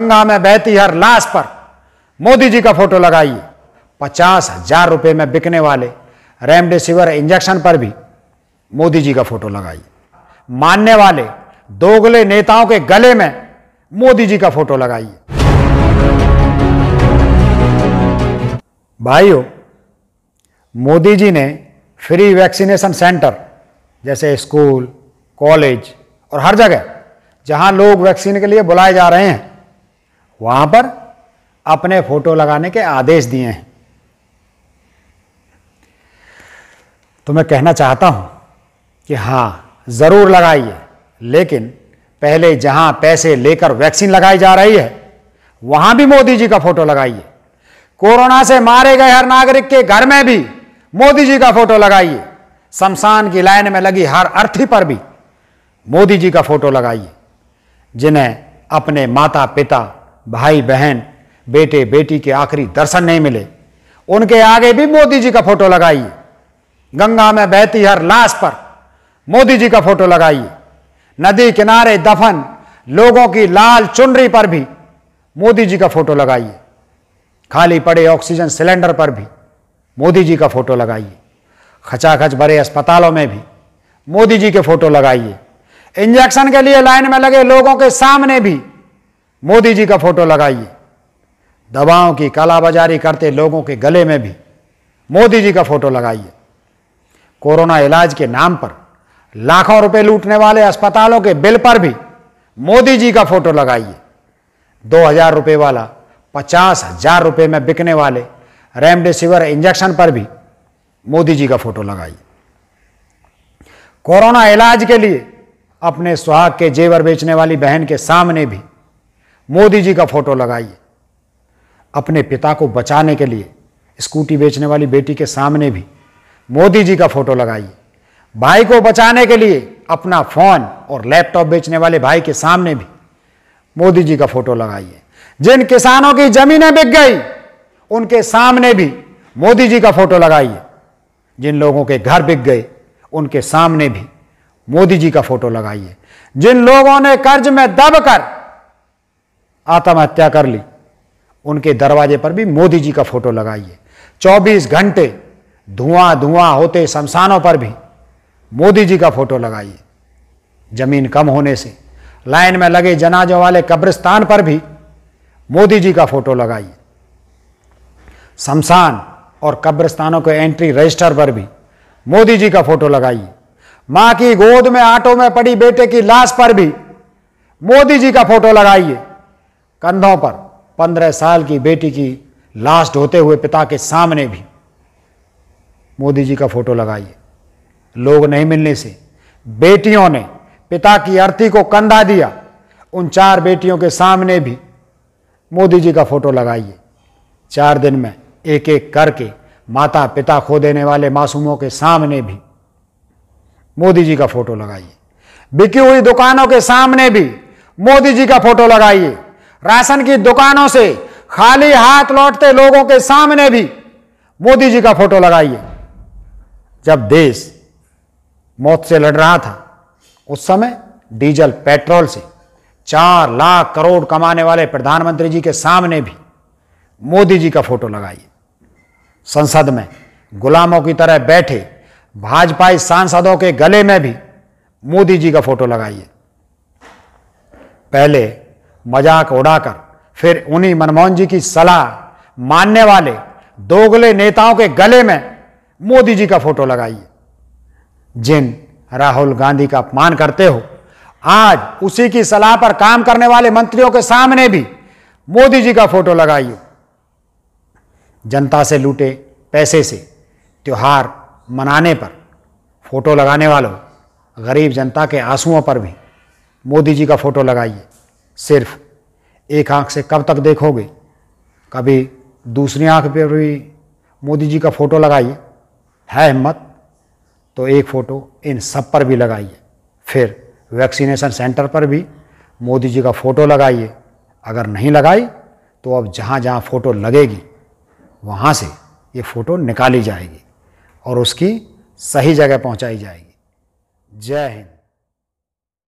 गंगा में बहती हर लाश पर मोदी जी का फोटो लगाइए पचास हजार रुपये में बिकने वाले रेमडेसिविर इंजेक्शन पर भी मोदी जी का फोटो लगाइए मानने वाले दोगले नेताओं के गले में मोदी जी का फोटो लगाइए भाइयों मोदी जी ने फ्री वैक्सीनेशन सेंटर जैसे स्कूल कॉलेज और हर जगह जहां लोग वैक्सीन के लिए बुलाए जा रहे हैं वहाँ पर अपने फोटो लगाने के आदेश दिए हैं तो मैं कहना चाहता हूँ कि हाँ ज़रूर लगाइए लेकिन पहले जहाँ पैसे लेकर वैक्सीन लगाई जा रही है वहाँ भी मोदी जी का फोटो लगाइए कोरोना से मारे गए हर नागरिक के घर में भी मोदी जी का फोटो लगाइए शमशान की लाइन में लगी हर अर्थी पर भी मोदी जी का फोटो लगाइए जिन्हें अपने माता पिता भाई बहन बेटे बेटी के आखिरी दर्शन नहीं मिले उनके आगे भी मोदी जी का फोटो लगाइए गंगा में बहती हर लाश पर मोदी जी का फोटो लगाइए नदी किनारे दफन लोगों की लाल चुनरी पर भी मोदी जी का फोटो लगाइए खाली पड़े ऑक्सीजन सिलेंडर पर भी मोदी जी का फोटो लगाइए खचाखच भरे अस्पतालों में भी मोदी जी के फोटो लगाइए इंजेक्शन के लिए लाइन में लगे लोगों के सामने भी मोदी जी का फोटो लगाइए दवाओं की कालाबाजारी करते लोगों के गले में भी मोदी जी का फोटो लगाइए कोरोना इलाज के नाम पर लाखों रुपए लूटने वाले अस्पतालों के बिल पर भी मोदी जी का फोटो लगाइए दो हजार रुपये वाला पचास हजार रुपये में बिकने वाले रेमडेसिविर इंजेक्शन पर भी मोदी जी का फोटो लगाइए कोरोना इलाज के लिए अपने सुहाग के जेवर बेचने वाली बहन के सामने भी मोदी जी का फोटो लगाइए अपने पिता को बचाने के लिए स्कूटी बेचने वाली बेटी के सामने भी मोदी जी का फोटो लगाइए भाई को बचाने के लिए अपना फोन और लैपटॉप बेचने वाले भाई के सामने भी मोदी जी का फोटो लगाइए जिन किसानों की जमीनें बिक गई उनके सामने भी मोदी जी का फोटो लगाइए जिन लोगों के घर बिक गए उनके सामने भी मोदी जी का फोटो लगाइए जिन लोगों ने कर्ज में दबकर आत्महत्या कर ली उनके दरवाजे पर भी मोदी जी का फोटो लगाइए 24 घंटे धुआं धुआं होते शमशानों पर भी मोदी जी का फोटो लगाइए जमीन कम होने से लाइन में लगे जनाजों वाले कब्रिस्तान पर भी मोदी जी का फोटो लगाइए शमशान और कब्रिस्तानों के एंट्री रजिस्टर पर भी मोदी जी का फोटो लगाइए मां की गोद में आटो में पड़ी बेटे की लाश पर भी मोदी जी का फोटो लगाइए कंधों पर पंद्रह साल की बेटी की लाश ढोते हुए पिता के सामने भी मोदी जी का फोटो लगाइए लोग नहीं मिलने से बेटियों ने पिता की अर्थी को कंधा दिया उन चार बेटियों के सामने भी मोदी जी का फोटो लगाइए चार दिन में एक एक करके माता पिता खो देने वाले मासूमों के सामने भी मोदी जी का फोटो लगाइए बिकी हुई दुकानों के सामने भी मोदी जी का फोटो लगाइए राशन की दुकानों से खाली हाथ लौटते लोगों के सामने भी मोदी जी का फोटो लगाइए जब देश मौत से लड़ रहा था उस समय डीजल पेट्रोल से चार लाख करोड़ कमाने वाले प्रधानमंत्री जी के सामने भी मोदी जी का फोटो लगाइए संसद में गुलामों की तरह बैठे भाजपाई सांसदों के गले में भी मोदी जी का फोटो लगाइए पहले मजाक उड़ाकर फिर उन्हीं मनमोहन जी की सलाह मानने वाले दोगले नेताओं के गले में मोदी जी का फोटो लगाइए जिन राहुल गांधी का अपमान करते हो आज उसी की सलाह पर काम करने वाले मंत्रियों के सामने भी मोदी जी का फोटो लगाइए जनता से लूटे पैसे से त्यौहार मनाने पर फोटो लगाने वालों गरीब जनता के आंसुओं पर भी मोदी जी का फोटो लगाइए सिर्फ एक आंख से कब तक देखोगे कभी दूसरी आंख पर भी मोदी जी का फ़ोटो लगाइए है हिम्मत तो एक फ़ोटो इन सब पर भी लगाइए फिर वैक्सीनेशन सेंटर पर भी मोदी जी का फ़ोटो लगाइए अगर नहीं लगाई तो अब जहाँ जहाँ फ़ोटो लगेगी वहाँ से ये फ़ोटो निकाली जाएगी और उसकी सही जगह पहुँचाई जाएगी जय हिंद